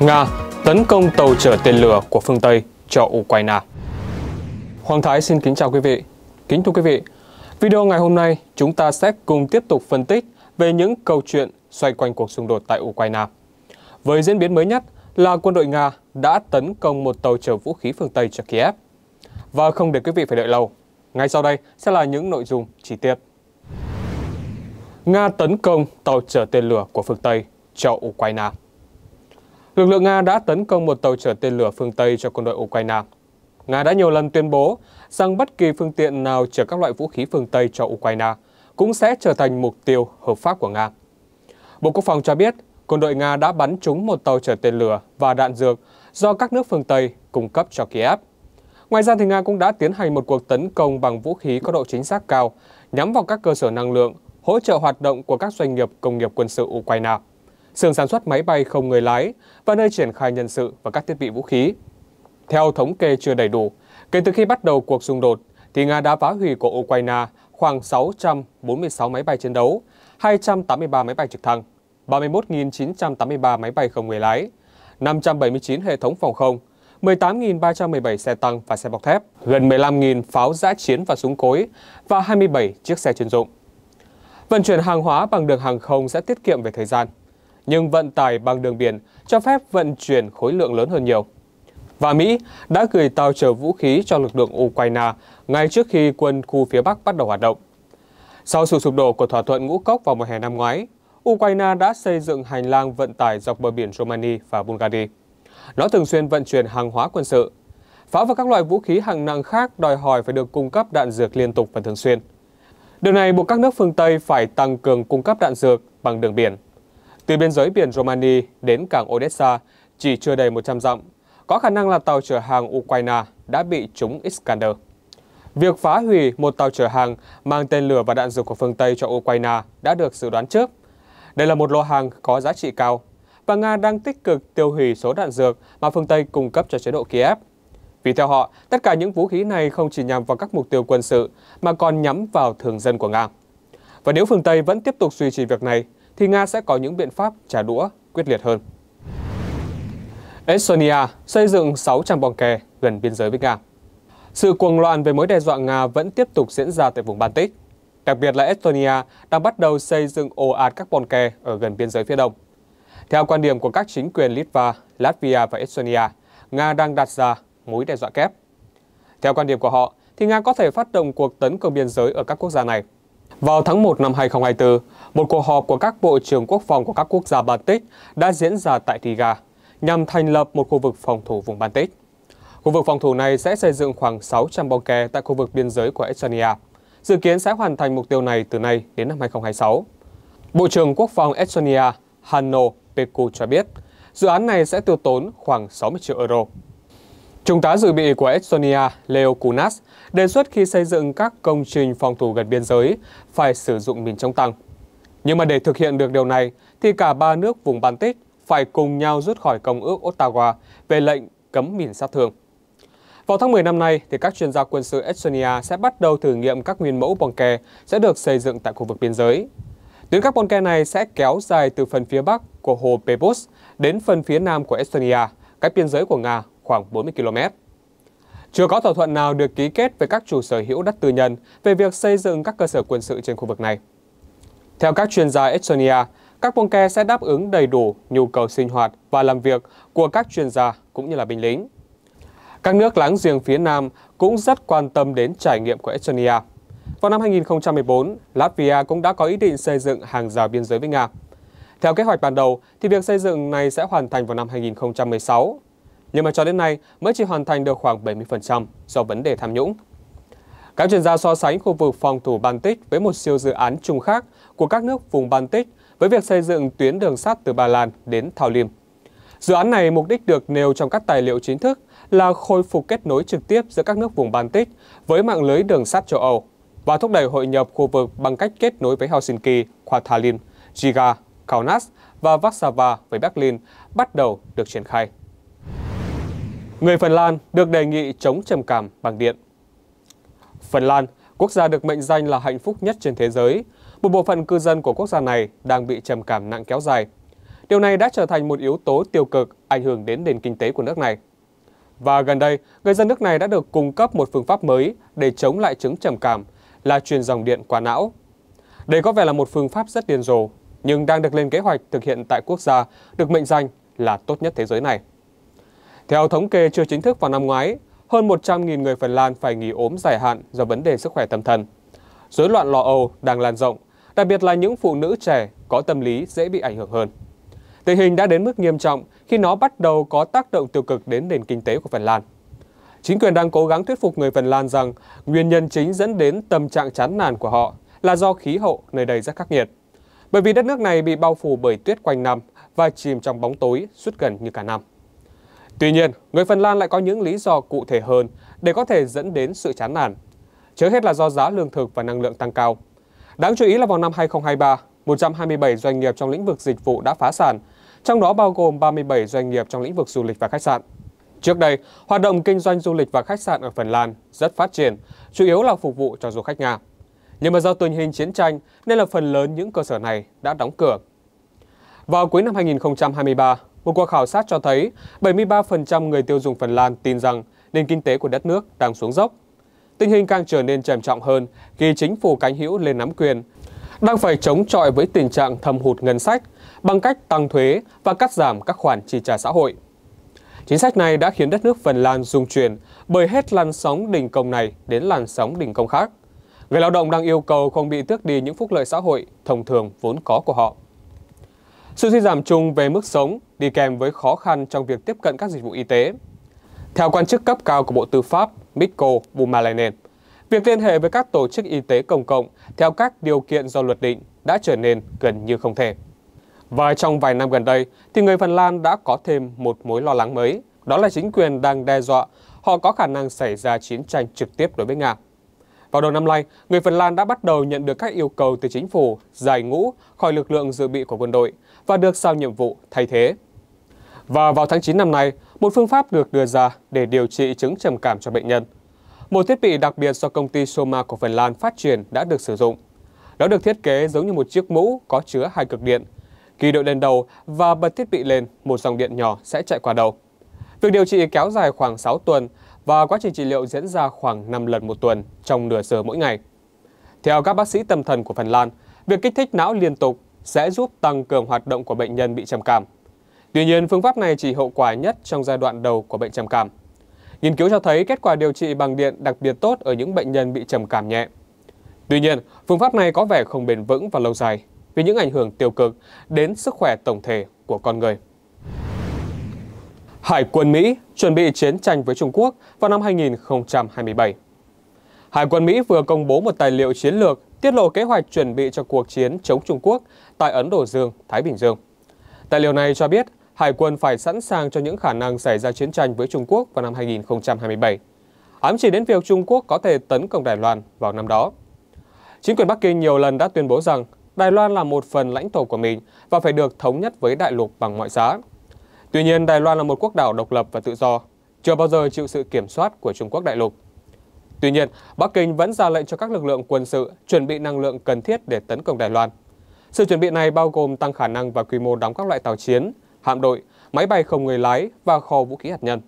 Nga tấn công tàu chở tên lửa của phương Tây cho Ukraine. Hoàng Thái xin kính chào quý vị. Kính thưa quý vị, video ngày hôm nay chúng ta sẽ cùng tiếp tục phân tích về những câu chuyện xoay quanh cuộc xung đột tại Ukraine. Với diễn biến mới nhất là quân đội Nga đã tấn công một tàu chở vũ khí phương Tây cho Kiev. Và không để quý vị phải đợi lâu, ngay sau đây sẽ là những nội dung chi tiết. Nga tấn công tàu chở tên lửa của phương Tây cho Ukraine lực lượng Nga đã tấn công một tàu chở tên lửa phương Tây cho quân đội Ukraine. Nga đã nhiều lần tuyên bố rằng bất kỳ phương tiện nào chở các loại vũ khí phương Tây cho Ukraine cũng sẽ trở thành mục tiêu hợp pháp của Nga. Bộ Quốc phòng cho biết quân đội Nga đã bắn trúng một tàu chở tên lửa và đạn dược do các nước phương Tây cung cấp cho Kiev. Ngoài ra, thì Nga cũng đã tiến hành một cuộc tấn công bằng vũ khí có độ chính xác cao nhắm vào các cơ sở năng lượng, hỗ trợ hoạt động của các doanh nghiệp công nghiệp quân sự Ukraine xưởng sản xuất máy bay không người lái và nơi triển khai nhân sự và các thiết bị vũ khí. Theo thống kê chưa đầy đủ, kể từ khi bắt đầu cuộc xung đột, thì Nga đã phá hủy của Ukraine khoảng 646 máy bay chiến đấu, 283 máy bay trực thăng, 31.983 máy bay không người lái, 579 hệ thống phòng không, 18.317 xe tăng và xe bọc thép, gần 15.000 pháo giã chiến và súng cối và 27 chiếc xe chuyên dụng. Vận chuyển hàng hóa bằng đường hàng không sẽ tiết kiệm về thời gian, nhưng vận tải bằng đường biển cho phép vận chuyển khối lượng lớn hơn nhiều. Và Mỹ đã gửi tàu chở vũ khí cho lực lượng Ukraine ngay trước khi quân khu phía Bắc bắt đầu hoạt động. Sau sự sụp đổ của thỏa thuận ngũ cốc vào mùa hè năm ngoái, Ukraine đã xây dựng hành lang vận tải dọc bờ biển Romania và Bulgaria. Nó thường xuyên vận chuyển hàng hóa quân sự. Pháo và các loại vũ khí hạng nặng khác đòi hỏi phải được cung cấp đạn dược liên tục và thường xuyên. Điều này buộc các nước phương Tây phải tăng cường cung cấp đạn dược bằng đường biển. Từ biên giới biển Romania đến cảng Odessa chỉ chưa đầy 100 dặm, có khả năng là tàu chở hàng Ukraine đã bị trúng Iskander. Việc phá hủy một tàu chở hàng mang tên lửa và đạn dược của phương Tây cho Ukraine đã được dự đoán trước. Đây là một lô hàng có giá trị cao, và Nga đang tích cực tiêu hủy số đạn dược mà phương Tây cung cấp cho chế độ Kiev. Vì theo họ, tất cả những vũ khí này không chỉ nhằm vào các mục tiêu quân sự, mà còn nhắm vào thường dân của Nga. Và nếu phương Tây vẫn tiếp tục duy trì việc này, thì Nga sẽ có những biện pháp trả đũa quyết liệt hơn. Estonia xây dựng 600 bong kè gần biên giới với Nga. Sự cuồng loạn về mối đe dọa Nga vẫn tiếp tục diễn ra tại vùng Baltic. Đặc biệt là Estonia đang bắt đầu xây dựng ồ ạt các bong kè ở gần biên giới phía đông. Theo quan điểm của các chính quyền Litva, Latvia và Estonia, Nga đang đặt ra mối đe dọa kép. Theo quan điểm của họ, thì Nga có thể phát động cuộc tấn công biên giới ở các quốc gia này vào tháng 1 năm 2024, một cuộc họp của các bộ trưởng quốc phòng của các quốc gia Baltic đã diễn ra tại Riga nhằm thành lập một khu vực phòng thủ vùng Baltic. Khu vực phòng thủ này sẽ xây dựng khoảng 600 bong kè tại khu vực biên giới của Estonia. Dự kiến sẽ hoàn thành mục tiêu này từ nay đến năm 2026. Bộ trưởng Quốc phòng Estonia Hanno Peku cho biết, dự án này sẽ tiêu tốn khoảng 60 triệu euro. Trung tá dự bị của Estonia Leo Kunas đề xuất khi xây dựng các công trình phòng thủ gần biên giới phải sử dụng mìn chống tăng. Nhưng mà để thực hiện được điều này thì cả ba nước vùng Baltic phải cùng nhau rút khỏi Công ước Ottawa về lệnh cấm mìn sát thương. Vào tháng 10 năm nay, thì các chuyên gia quân sự Estonia sẽ bắt đầu thử nghiệm các nguyên mẫu bong kè sẽ được xây dựng tại khu vực biên giới. Tuyến các bong kè này sẽ kéo dài từ phần phía bắc của hồ Pebos đến phần phía nam của Estonia, cách biên giới của Nga khoảng 40 km. Chưa có thỏa thuận nào được ký kết với các chủ sở hữu đất tư nhân về việc xây dựng các cơ sở quân sự trên khu vực này. Theo các chuyên gia Estonia, các ke sẽ đáp ứng đầy đủ nhu cầu sinh hoạt và làm việc của các chuyên gia cũng như là binh lính. Các nước láng giềng phía Nam cũng rất quan tâm đến trải nghiệm của Estonia. Vào năm 2014, Latvia cũng đã có ý định xây dựng hàng rào biên giới với Nga. Theo kế hoạch ban đầu, thì việc xây dựng này sẽ hoàn thành vào năm 2016 nhưng mà cho đến nay mới chỉ hoàn thành được khoảng 70% do vấn đề tham nhũng. Các chuyên gia so sánh khu vực phòng thủ Baltic với một siêu dự án chung khác của các nước vùng Baltic với việc xây dựng tuyến đường sắt từ Ba Lan đến Thao Lim. Dự án này mục đích được nêu trong các tài liệu chính thức là khôi phục kết nối trực tiếp giữa các nước vùng Baltic với mạng lưới đường sắt châu Âu và thúc đẩy hội nhập khu vực bằng cách kết nối với Helsinki qua Tallinn, Riga, Kaunas và Warsaw với Berlin bắt đầu được triển khai. Người Phần Lan được đề nghị chống trầm cảm bằng điện. Phần Lan, quốc gia được mệnh danh là hạnh phúc nhất trên thế giới, một bộ phận cư dân của quốc gia này đang bị trầm cảm nặng kéo dài. Điều này đã trở thành một yếu tố tiêu cực ảnh hưởng đến nền kinh tế của nước này. Và gần đây, người dân nước này đã được cung cấp một phương pháp mới để chống lại chứng trầm cảm là truyền dòng điện qua não. Đây có vẻ là một phương pháp rất điên rồ, nhưng đang được lên kế hoạch thực hiện tại quốc gia được mệnh danh là tốt nhất thế giới này. Theo thống kê chưa chính thức vào năm ngoái, hơn 100.000 người Phần Lan phải nghỉ ốm dài hạn do vấn đề sức khỏe tâm thần. Rối loạn lo âu đang lan rộng, đặc biệt là những phụ nữ trẻ có tâm lý dễ bị ảnh hưởng hơn. Tình hình đã đến mức nghiêm trọng khi nó bắt đầu có tác động tiêu cực đến nền kinh tế của Phần Lan. Chính quyền đang cố gắng thuyết phục người Phần Lan rằng nguyên nhân chính dẫn đến tâm trạng chán nản của họ là do khí hậu nơi đây rất khắc nghiệt. Bởi vì đất nước này bị bao phủ bởi tuyết quanh năm và chìm trong bóng tối suốt gần như cả năm. Tuy nhiên, người Phần Lan lại có những lý do cụ thể hơn để có thể dẫn đến sự chán nản. Trước hết là do giá lương thực và năng lượng tăng cao. Đáng chú ý là vào năm 2023, 127 doanh nghiệp trong lĩnh vực dịch vụ đã phá sản, trong đó bao gồm 37 doanh nghiệp trong lĩnh vực du lịch và khách sạn. Trước đây, hoạt động kinh doanh du lịch và khách sạn ở Phần Lan rất phát triển, chủ yếu là phục vụ cho du khách Nga. Nhưng mà do tình hình chiến tranh nên là phần lớn những cơ sở này đã đóng cửa. Vào cuối năm 2023, một cuộc khảo sát cho thấy 73% người tiêu dùng Phần Lan tin rằng nền kinh tế của đất nước đang xuống dốc. Tình hình càng trở nên trầm trọng hơn khi chính phủ cánh hữu lên nắm quyền, đang phải chống chọi với tình trạng thâm hụt ngân sách bằng cách tăng thuế và cắt giảm các khoản chi trả xã hội. Chính sách này đã khiến đất nước Phần Lan rung chuyển bởi hết làn sóng đình công này đến làn sóng đình công khác. Người lao động đang yêu cầu không bị tước đi những phúc lợi xã hội thông thường vốn có của họ sự suy giảm chung về mức sống đi kèm với khó khăn trong việc tiếp cận các dịch vụ y tế. Theo quan chức cấp cao của Bộ Tư pháp Mikko Bumalainen, việc liên hệ với các tổ chức y tế công cộng theo các điều kiện do luật định đã trở nên gần như không thể. Và trong vài năm gần đây, thì người Phần Lan đã có thêm một mối lo lắng mới, đó là chính quyền đang đe dọa họ có khả năng xảy ra chiến tranh trực tiếp đối với Nga. Vào đầu năm nay, người Phần Lan đã bắt đầu nhận được các yêu cầu từ chính phủ giải ngũ khỏi lực lượng dự bị của quân đội và được sao nhiệm vụ thay thế. Và vào tháng 9 năm nay, một phương pháp được đưa ra để điều trị chứng trầm cảm cho bệnh nhân. Một thiết bị đặc biệt do công ty Soma của Phần Lan phát triển đã được sử dụng. Nó được thiết kế giống như một chiếc mũ có chứa hai cực điện. Khi đội lên đầu và bật thiết bị lên, một dòng điện nhỏ sẽ chạy qua đầu. Việc điều trị kéo dài khoảng 6 tuần và quá trình trị liệu diễn ra khoảng 5 lần một tuần trong nửa giờ mỗi ngày. Theo các bác sĩ tâm thần của Phần Lan, việc kích thích não liên tục sẽ giúp tăng cường hoạt động của bệnh nhân bị trầm cảm. Tuy nhiên, phương pháp này chỉ hậu quả nhất trong giai đoạn đầu của bệnh trầm cảm. Nghiên cứu cho thấy kết quả điều trị bằng điện đặc biệt tốt ở những bệnh nhân bị trầm cảm nhẹ. Tuy nhiên, phương pháp này có vẻ không bền vững và lâu dài vì những ảnh hưởng tiêu cực đến sức khỏe tổng thể của con người. Hải quân Mỹ chuẩn bị chiến tranh với Trung Quốc vào năm 2027. Hải quân Mỹ vừa công bố một tài liệu chiến lược tiết lộ kế hoạch chuẩn bị cho cuộc chiến chống Trung Quốc tại Ấn Độ Dương, Thái Bình Dương. Tài liệu này cho biết Hải quân phải sẵn sàng cho những khả năng xảy ra chiến tranh với Trung Quốc vào năm 2027, ám chỉ đến việc Trung Quốc có thể tấn công Đài Loan vào năm đó. Chính quyền Bắc Kinh nhiều lần đã tuyên bố rằng Đài Loan là một phần lãnh thổ của mình và phải được thống nhất với đại lục bằng mọi giá. Tuy nhiên, Đài Loan là một quốc đảo độc lập và tự do, chưa bao giờ chịu sự kiểm soát của Trung Quốc đại lục. Tuy nhiên, Bắc Kinh vẫn ra lệnh cho các lực lượng quân sự chuẩn bị năng lượng cần thiết để tấn công Đài Loan. Sự chuẩn bị này bao gồm tăng khả năng và quy mô đóng các loại tàu chiến, hạm đội, máy bay không người lái và kho vũ khí hạt nhân.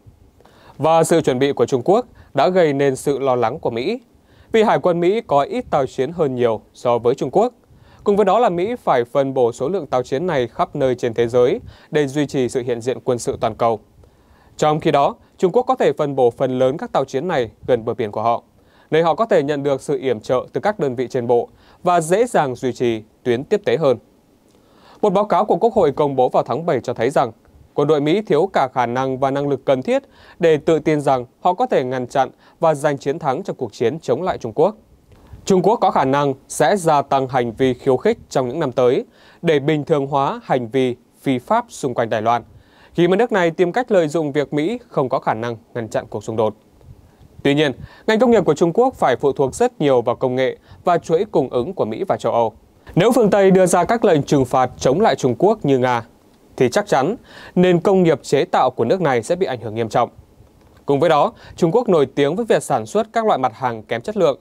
Và sự chuẩn bị của Trung Quốc đã gây nên sự lo lắng của Mỹ, vì Hải quân Mỹ có ít tàu chiến hơn nhiều so với Trung Quốc – Cùng với đó là Mỹ phải phân bổ số lượng tàu chiến này khắp nơi trên thế giới để duy trì sự hiện diện quân sự toàn cầu. Trong khi đó, Trung Quốc có thể phân bổ phần lớn các tàu chiến này gần bờ biển của họ, nơi họ có thể nhận được sự yểm trợ từ các đơn vị trên bộ và dễ dàng duy trì tuyến tiếp tế hơn. Một báo cáo của Quốc hội công bố vào tháng 7 cho thấy rằng quân đội Mỹ thiếu cả khả năng và năng lực cần thiết để tự tin rằng họ có thể ngăn chặn và giành chiến thắng trong cuộc chiến chống lại Trung Quốc. Trung Quốc có khả năng sẽ gia tăng hành vi khiêu khích trong những năm tới để bình thường hóa hành vi phi pháp xung quanh Đài Loan, khi mà nước này tìm cách lợi dụng việc Mỹ không có khả năng ngăn chặn cuộc xung đột. Tuy nhiên, ngành công nghiệp của Trung Quốc phải phụ thuộc rất nhiều vào công nghệ và chuỗi cung ứng của Mỹ và châu Âu. Nếu phương Tây đưa ra các lệnh trừng phạt chống lại Trung Quốc như Nga, thì chắc chắn nền công nghiệp chế tạo của nước này sẽ bị ảnh hưởng nghiêm trọng. Cùng với đó, Trung Quốc nổi tiếng với việc sản xuất các loại mặt hàng kém chất lượng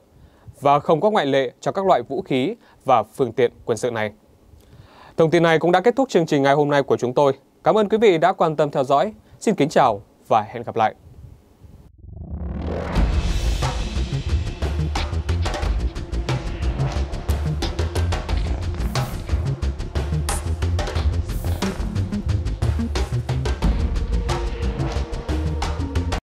và không có ngoại lệ cho các loại vũ khí và phương tiện quân sự này. Thông tin này cũng đã kết thúc chương trình ngày hôm nay của chúng tôi. Cảm ơn quý vị đã quan tâm theo dõi. Xin kính chào và hẹn gặp lại.